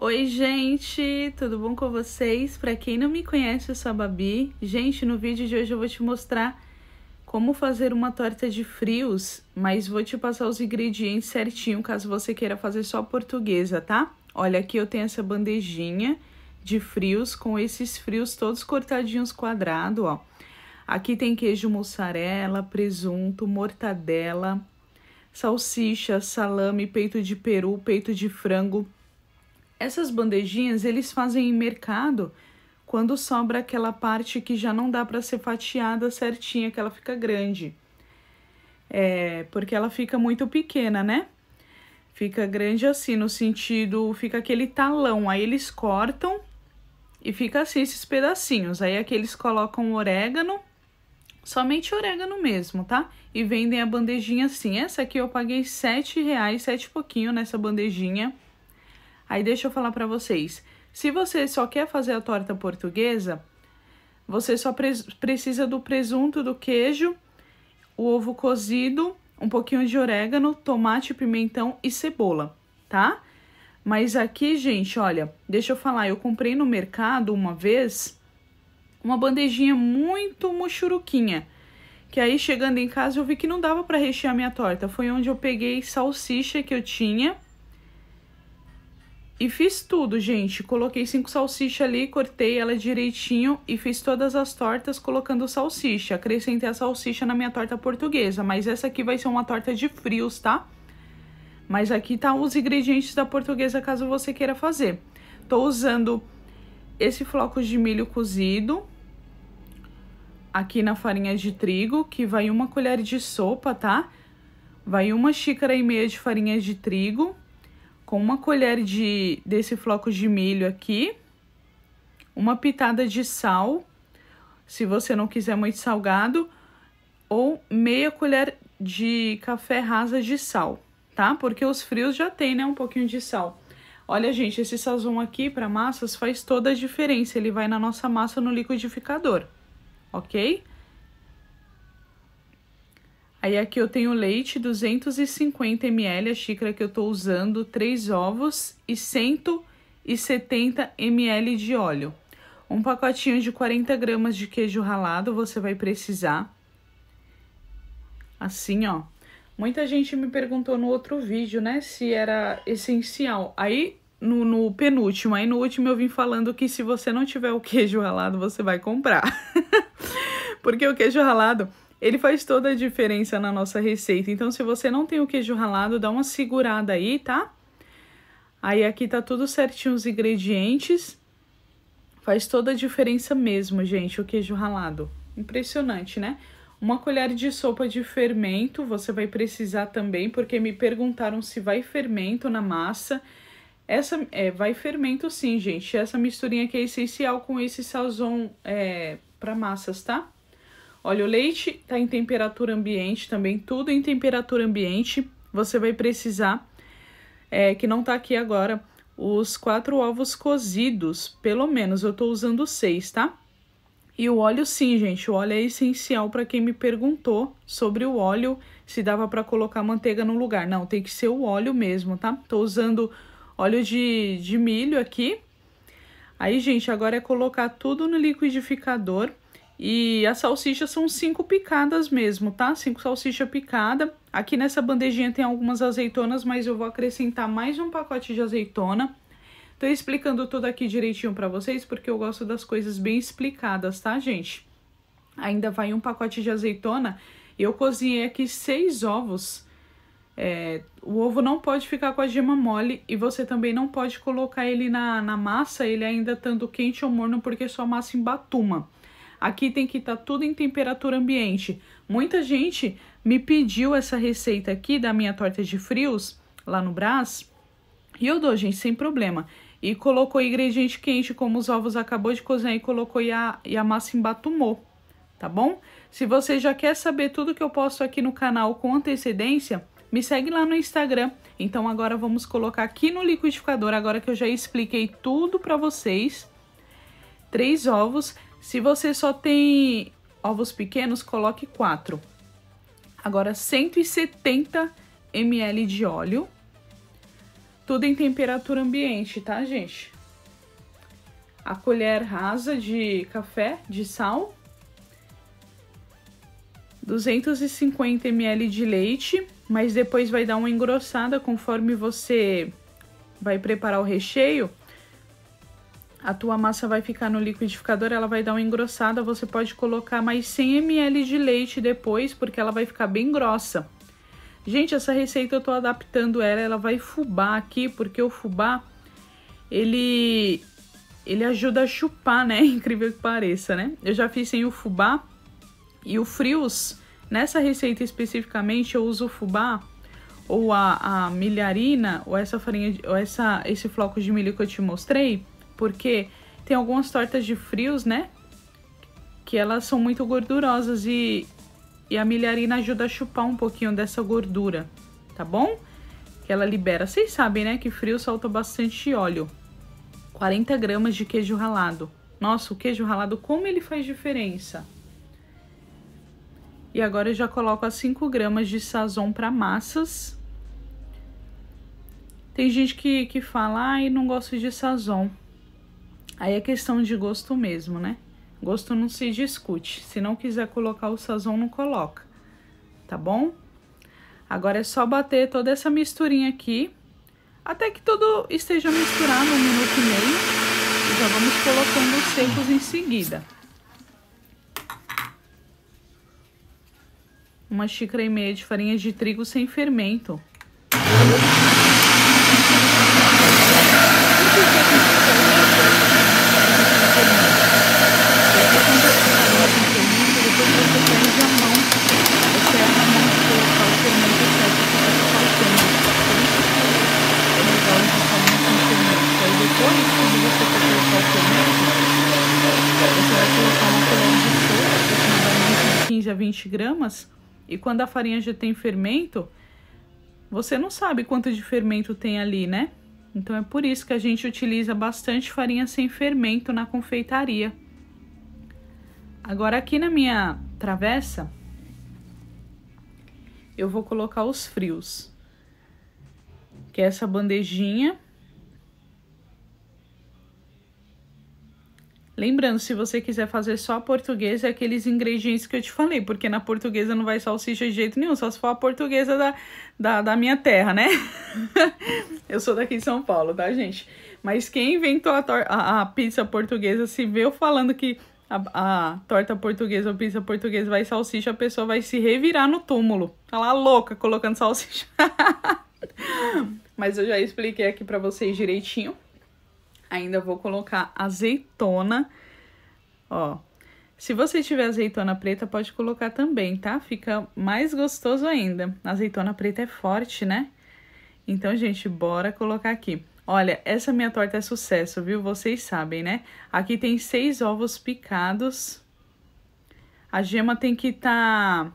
Oi, gente, tudo bom com vocês? Para quem não me conhece, eu sou a Babi. Gente, no vídeo de hoje eu vou te mostrar como fazer uma torta de frios, mas vou te passar os ingredientes certinho caso você queira fazer só portuguesa, tá? Olha, aqui eu tenho essa bandejinha de frios com esses frios todos cortadinhos quadrado, ó. Aqui tem queijo mussarela, presunto, mortadela, salsicha, salame, peito de peru, peito de frango, essas bandejinhas eles fazem em mercado quando sobra aquela parte que já não dá para ser fatiada certinha, que ela fica grande. É, porque ela fica muito pequena, né? Fica grande assim, no sentido, fica aquele talão. Aí eles cortam e fica assim esses pedacinhos. Aí aqui eles colocam orégano, somente orégano mesmo, tá? E vendem a bandejinha assim. Essa aqui eu paguei R$ 7,00, 7 pouquinho nessa bandejinha. Aí deixa eu falar para vocês. Se você só quer fazer a torta portuguesa, você só pre precisa do presunto, do queijo, o ovo cozido, um pouquinho de orégano, tomate, pimentão e cebola, tá? Mas aqui, gente, olha, deixa eu falar, eu comprei no mercado uma vez uma bandejinha muito muxuruquinha, que aí chegando em casa eu vi que não dava para rechear minha torta. Foi onde eu peguei salsicha que eu tinha e fiz tudo, gente. Coloquei cinco salsichas ali, cortei ela direitinho e fiz todas as tortas colocando salsicha. Acrescentei a salsicha na minha torta portuguesa, mas essa aqui vai ser uma torta de frios, tá? Mas aqui tá os ingredientes da portuguesa caso você queira fazer. Tô usando esse floco de milho cozido aqui na farinha de trigo, que vai uma colher de sopa, tá? Vai uma xícara e meia de farinha de trigo com uma colher de desse floco de milho aqui, uma pitada de sal, se você não quiser muito salgado, ou meia colher de café rasa de sal, tá? Porque os frios já tem, né, um pouquinho de sal. Olha, gente, esse sazon aqui para massas faz toda a diferença, ele vai na nossa massa no liquidificador, ok? Aí aqui eu tenho leite, 250 ml, a xícara que eu estou usando, 3 ovos e 170 ml de óleo. Um pacotinho de 40 gramas de queijo ralado você vai precisar. Assim, ó. Muita gente me perguntou no outro vídeo, né, se era essencial. Aí, no, no penúltimo, aí no último eu vim falando que se você não tiver o queijo ralado, você vai comprar. Porque o queijo ralado ele faz toda a diferença na nossa receita. Então, se você não tem o queijo ralado, dá uma segurada aí, tá? Aí aqui tá tudo certinho os ingredientes. Faz toda a diferença mesmo, gente, o queijo ralado. Impressionante, né? Uma colher de sopa de fermento, você vai precisar também, porque me perguntaram se vai fermento na massa. Essa é, vai fermento sim, gente. Essa misturinha aqui é essencial com esse sazon é, para massas, tá? Olha, o leite está em temperatura ambiente também, tudo em temperatura ambiente. Você vai precisar, é, que não está aqui agora, os quatro ovos cozidos, pelo menos. Eu estou usando seis, tá? E o óleo, sim, gente, o óleo é essencial para quem me perguntou sobre o óleo, se dava para colocar manteiga no lugar. Não, tem que ser o óleo mesmo, tá? Estou usando óleo de, de milho aqui. Aí, gente, agora é colocar tudo no liquidificador e as salsichas são cinco picadas mesmo, tá? Cinco salsicha picada. Aqui nessa bandejinha tem algumas azeitonas, mas eu vou acrescentar mais um pacote de azeitona. Tô explicando tudo aqui direitinho para vocês, porque eu gosto das coisas bem explicadas, tá, gente? Ainda vai um pacote de azeitona. Eu cozinhei aqui seis ovos. É, o ovo não pode ficar com a gema mole e você também não pode colocar ele na, na massa, ele ainda estando quente ou morno, porque sua massa embatuma. Aqui tem que estar tá tudo em temperatura ambiente. Muita gente me pediu essa receita aqui da minha torta de frios lá no Brás. E eu dou, gente, sem problema. E colocou ingrediente quente, como os ovos acabou de cozinhar, e colocou e a, e a massa embatumou, tá bom? Se você já quer saber tudo que eu posto aqui no canal com antecedência, me segue lá no Instagram. Então agora vamos colocar aqui no liquidificador, agora que eu já expliquei tudo para vocês. Três ovos, se você só tem ovos pequenos, coloque 4. Agora 170 ml de óleo. Tudo em temperatura ambiente, tá, gente? A colher rasa de café de sal. 250 ml de leite, mas depois vai dar uma engrossada conforme você vai preparar o recheio. A tua massa vai ficar no liquidificador, ela vai dar uma engrossada, você pode colocar mais 100 ml de leite depois, porque ela vai ficar bem grossa. Gente, essa receita eu tô adaptando ela, ela vai fubá aqui, porque o fubá, ele, ele ajuda a chupar, né? Incrível que pareça, né? Eu já fiz sem o fubá e o frios. Nessa receita especificamente, eu uso o fubá ou a, a milharina, ou essa farinha, ou essa, esse floco de milho que eu te mostrei, porque tem algumas tortas de frios, né? Que elas são muito gordurosas e, e a milharina ajuda a chupar um pouquinho dessa gordura, tá bom? Que ela libera. Vocês sabem, né? Que frio solta bastante óleo. 40 gramas de queijo ralado. Nossa, o queijo ralado, como ele faz diferença? E agora eu já coloco as 5 gramas de sazon para massas. Tem gente que, que fala, ai, não gosto de sazon. Aí é questão de gosto mesmo, né? Gosto não se discute. Se não quiser colocar o sazon, não coloca, tá bom? Agora é só bater toda essa misturinha aqui, até que tudo esteja misturado, um minuto e meio. E já vamos colocando os secos em seguida. Uma xícara e meia de farinha de trigo sem fermento. 20 gramas, e quando a farinha já tem fermento, você não sabe quanto de fermento tem ali, né? Então é por isso que a gente utiliza bastante farinha sem fermento na confeitaria. Agora aqui na minha travessa, eu vou colocar os frios, que é essa bandejinha Lembrando, se você quiser fazer só portuguesa, é aqueles ingredientes que eu te falei, porque na portuguesa não vai salsicha de jeito nenhum, só se for a portuguesa da, da, da minha terra, né? eu sou daqui de São Paulo, tá, gente? Mas quem inventou a, a, a pizza portuguesa, se viu falando que a, a, torta portuguesa ou pizza portuguesa vai salsicha, a pessoa vai se revirar no túmulo. Tá lá louca colocando salsicha. Mas eu já expliquei aqui para vocês direitinho. Ainda vou colocar azeitona, ó. Se você tiver azeitona preta, pode colocar também, tá? Fica mais gostoso ainda. Azeitona preta é forte, né? Então, gente, bora colocar aqui. Olha, essa minha torta é sucesso, viu? Vocês sabem, né? Aqui tem seis ovos picados. A gema tem que estar tá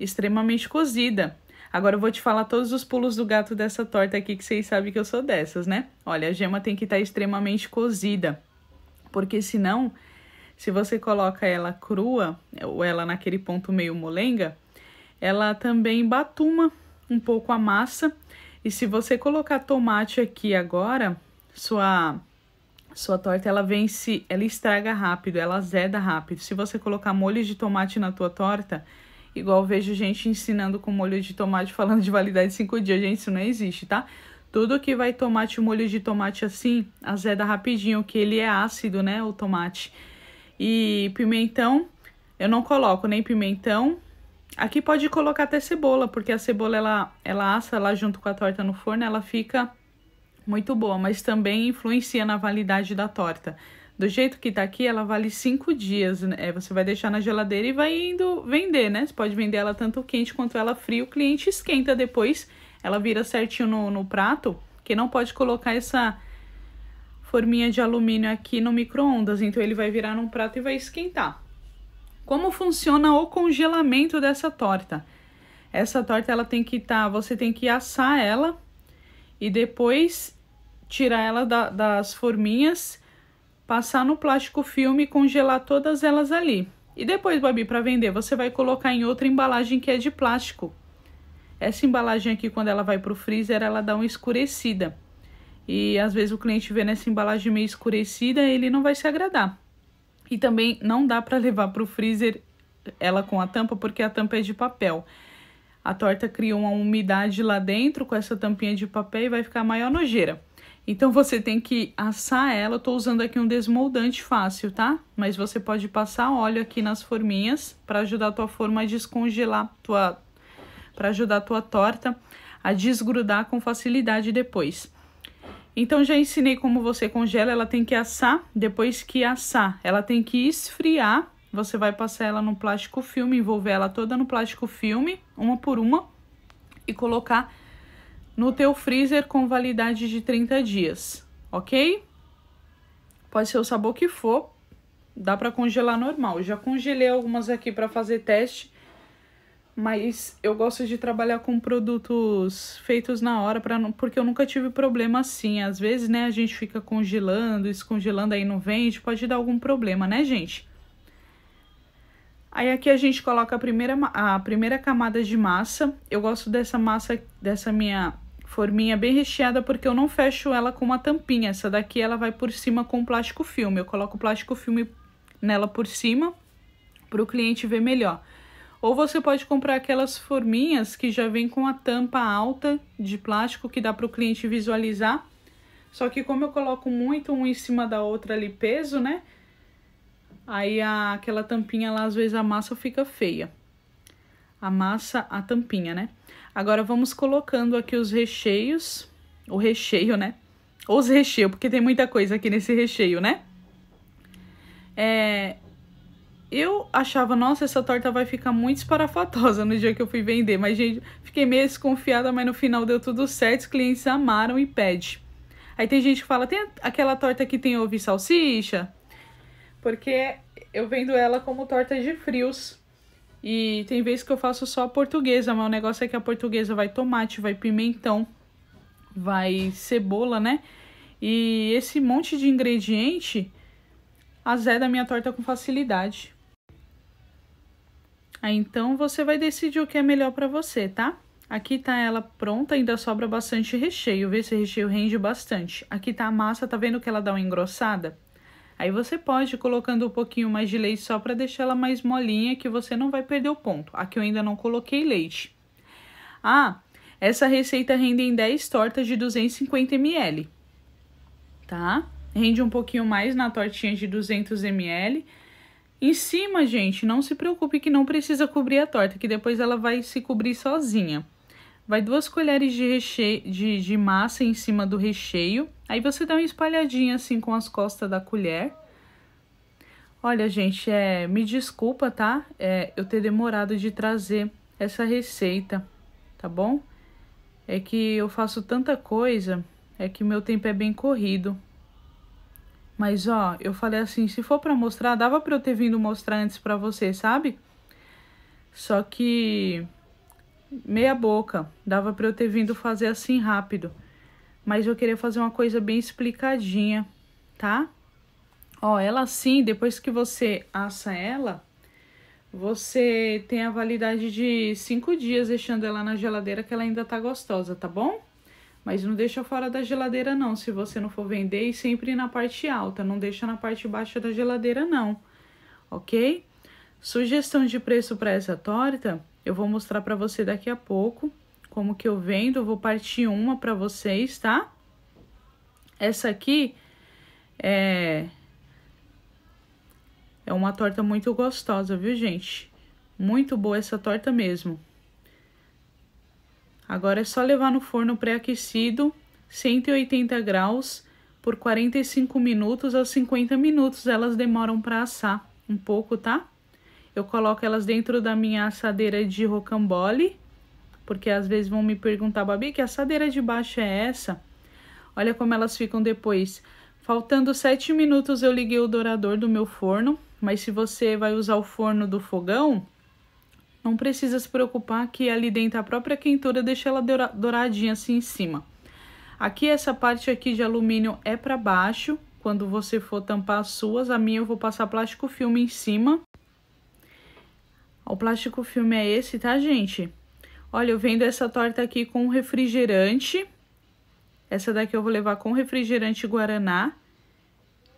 extremamente cozida. Agora eu vou te falar todos os pulos do gato dessa torta aqui, que vocês sabem que eu sou dessas, né? Olha, a gema tem que estar tá extremamente cozida, porque senão, se você coloca ela crua, ou ela naquele ponto meio molenga, ela também batuma um pouco a massa. E se você colocar tomate aqui agora, sua sua torta ela vence, ela estraga rápido, ela azeda rápido. Se você colocar molho de tomate na tua torta, Igual vejo gente ensinando com molho de tomate falando de validade 5 dias. Gente, isso não existe, tá? Tudo que vai tomate, o molho de tomate assim, azeda rapidinho, que ele é ácido, né? O tomate. E pimentão, eu não coloco nem pimentão. Aqui pode colocar até cebola, porque a cebola ela, ela assa lá junto com a torta no forno, ela fica muito boa, mas também influencia na validade da torta do jeito que tá aqui, ela vale cinco dias. Né? É, você vai deixar na geladeira e vai indo vender, né? Você pode vender ela tanto quente quanto ela fria. O cliente esquenta depois, ela vira certinho no, no prato, que não pode colocar essa forminha de alumínio aqui no micro-ondas. Então, ele vai virar num prato e vai esquentar. Como funciona o congelamento dessa torta? Essa torta ela tem que estar, tá, você tem que assar ela e depois tirar ela da, das forminhas passar no plástico filme e congelar todas elas ali. E depois, Babi, para vender, você vai colocar em outra embalagem que é de plástico. Essa embalagem aqui, quando ela vai para o freezer, ela dá uma escurecida. E às vezes o cliente vê nessa embalagem meio escurecida, ele não vai se agradar. E também não dá para levar para o freezer ela com a tampa, porque a tampa é de papel. A torta cria uma umidade lá dentro com essa tampinha de papel e vai ficar maior nojeira. Então você tem que assar ela. Eu tô usando aqui um desmoldante fácil, tá? Mas você pode passar óleo aqui nas forminhas para ajudar a tua forma a descongelar, tua para ajudar a tua torta a desgrudar com facilidade depois. Então já ensinei como você congela, ela tem que assar, depois que assar, ela tem que esfriar. Você vai passar ela no plástico filme, envolver ela toda no plástico filme, uma por uma e colocar no teu freezer com validade de 30 dias, ok? Pode ser o sabor que for, dá para congelar normal. já congelei algumas aqui para fazer teste, mas eu gosto de trabalhar com produtos feitos na hora para não, porque eu nunca tive problema assim. Às vezes, né, a gente fica congelando, descongelando aí não vende, pode dar algum problema, né, gente? Aí aqui a gente coloca a primeira, a primeira camada de massa. Eu gosto dessa massa, dessa minha Forminha bem recheada porque eu não fecho ela com uma tampinha. Essa daqui ela vai por cima com plástico filme. Eu coloco plástico filme nela por cima para o cliente ver melhor. Ou você pode comprar aquelas forminhas que já vem com a tampa alta de plástico que dá para o cliente visualizar. Só que como eu coloco muito um em cima da outra ali peso, né? Aí a, aquela tampinha lá às vezes a massa fica feia. A massa, a tampinha, né? Agora vamos colocando aqui os recheios, o recheio, né? Os recheios, porque tem muita coisa aqui nesse recheio, né? É, eu achava, nossa, essa torta vai ficar muito esparafatosa no dia que eu fui vender, mas gente, fiquei meio desconfiada, mas no final deu tudo certo, os clientes amaram e pede. Aí tem gente que fala, tem aquela torta que tem ovo e salsicha? Porque eu vendo ela como torta de frios. E tem vezes que eu faço só a portuguesa, mas o negócio é que a portuguesa vai tomate, vai pimentão, vai cebola, né? E esse monte de ingrediente azeda a minha torta com facilidade. Aí então você vai decidir o que é melhor para você, tá? Aqui tá ela pronta, ainda sobra bastante recheio. Vê se o recheio rende bastante. Aqui tá a massa, tá vendo que ela dá uma engrossada? Aí você pode ir colocando um pouquinho mais de leite só para deixar ela mais molinha, que você não vai perder o ponto. Aqui eu ainda não coloquei leite. Ah, essa receita rende em 10 tortas de 250 ml, tá? Rende um pouquinho mais na tortinha de 200 ml. Em cima, gente, não se preocupe que não precisa cobrir a torta, que depois ela vai se cobrir sozinha vai duas colheres de, recheio, de, de massa em cima do recheio. Aí você dá uma espalhadinha assim com as costas da colher. Olha, gente, é, me desculpa, tá? É, eu ter demorado de trazer essa receita, tá bom? É que eu faço tanta coisa, é que meu tempo é bem corrido. Mas ó, eu falei assim, se for para mostrar, dava para eu ter vindo mostrar antes para você, sabe? Só que meia boca. Dava para eu ter vindo fazer assim rápido. Mas eu queria fazer uma coisa bem explicadinha, tá? Ó, ela assim, depois que você assa ela, você tem a validade de 5 dias deixando ela na geladeira que ela ainda tá gostosa, tá bom? Mas não deixa fora da geladeira não, se você não for vender e sempre na parte alta, não deixa na parte baixa da geladeira não, ok? Sugestão de preço para essa torta eu vou mostrar para você daqui a pouco como que eu vendo. Eu vou partir uma para vocês, tá? Essa aqui é... É uma torta muito gostosa, viu, gente? Muito boa essa torta mesmo. Agora é só levar no forno pré-aquecido, 180 graus, por 45 minutos a 50 minutos. Elas demoram para assar um pouco, tá? Eu coloco elas dentro da minha assadeira de rocambole, porque às vezes vão me perguntar, Babi, que assadeira de baixo é essa? Olha como elas ficam depois. Faltando 7 minutos eu liguei o dourador do meu forno, mas se você vai usar o forno do fogão, não precisa se preocupar que ali dentro a própria quentura deixa ela douradinha assim em cima. Aqui essa parte aqui de alumínio é para baixo, quando você for tampar as suas, a minha eu vou passar plástico filme em cima o plástico filme é esse, tá, gente? Olha, eu vendo essa torta aqui com refrigerante. Essa daqui eu vou levar com refrigerante Guaraná,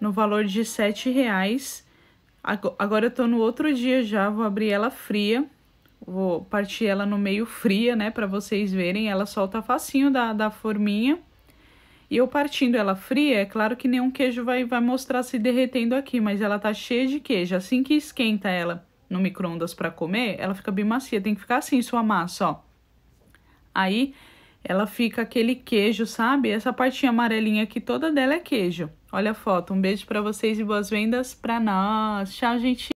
no valor de sete reais. Agora eu tô no outro dia já, vou abrir ela fria. Vou partir ela no meio fria, né, pra vocês verem. Ela solta facinho da, da forminha. E eu partindo ela fria, é claro que nenhum queijo vai, vai mostrar se derretendo aqui, mas ela tá cheia de queijo. Assim que esquenta ela no micro-ondas para comer, ela fica bem macia. Tem que ficar assim sua massa, ó. Aí ela fica aquele queijo, sabe? Essa partinha amarelinha aqui toda dela é queijo. Olha a foto. Um beijo para vocês e boas vendas para nós. Tchau, gente.